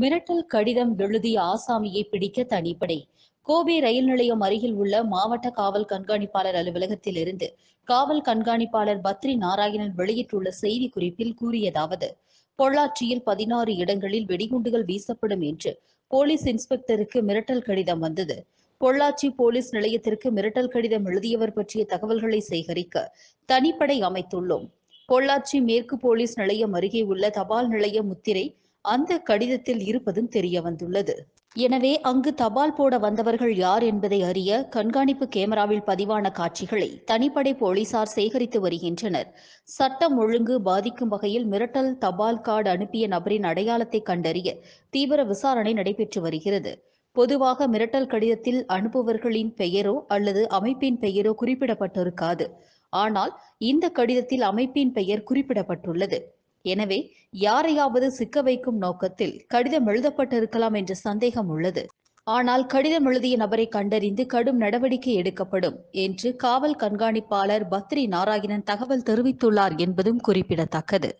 மிரட்டல் கடிதம் எழுதிய ஆசாமியை பிடிக்க தனிப்படை கோவை ரயில் நிலையம் அருகில் உள்ள மாவட்ட காவல் கண்காணிப்பாளர் அலுவலகத்தில் இருந்து காவல் கண்காணிப்பாளர் பத்ரி நாராயணன் வெளியிட்டுள்ள செய்தி குறிப்பில் கூறியதாவது பொள்ளாச்சியில் பதினாறு இடங்களில் வெடிகுண்டுகள் வீசப்படும் என்று போலீஸ் இன்ஸ்பெக்டருக்கு மிரட்டல் கடிதம் வந்தது பொள்ளாச்சி போலீஸ் நிலையத்திற்கு மிரட்டல் கடிதம் எழுதியவர் பற்றிய தகவல்களை சேகரிக்க தனிப்படை அமைத்துள்ளோம் பொள்ளாச்சி மேற்கு போலீஸ் நிலையம் அருகே உள்ள தபால் நிலைய முத்திரை அந்த கடிதத்தில் இருப்பதும் தெரிய வந்துள்ளது எனவே அங்கு தபால் போட வந்தவர்கள் யார் என்பதை அறிய கண்காணிப்பு கேமராவில் பதிவான காட்சிகளை தனிப்படை போலீசார் சேகரித்து வருகின்றனர் சட்டம் ஒழுங்கு பாதிக்கும் வகையில் மிரட்டல் தபால் கார்டு அனுப்பிய நபரின் அடையாளத்தை கண்டறிய தீவிர விசாரணை நடைபெற்று வருகிறது பொதுவாக மிரட்டல் கடிதத்தில் அனுப்புவர்களின் பெயரோ அல்லது அமைப்பின் பெயரோ குறிப்பிடப்பட்டிருக்காது ஆனால் இந்த கடிதத்தில் அமைப்பின் பெயர் குறிப்பிடப்பட்டுள்ளது எனவே யாரையாவது சிக்க வைக்கும் நோக்கத்தில் கடிதம் எழுதப்பட்டிருக்கலாம் என்ற சந்தேகம் உள்ளது ஆனால் கடிதம் எழுதிய நபரை கண்டறிந்து கடும் நடவடிக்கை எடுக்கப்படும் என்று காவல் கண்காணிப்பாளர் பத்ரி நாராயணன் தகவல் தெரிவித்துள்ளார் என்பதும் குறிப்பிடத்தக்கது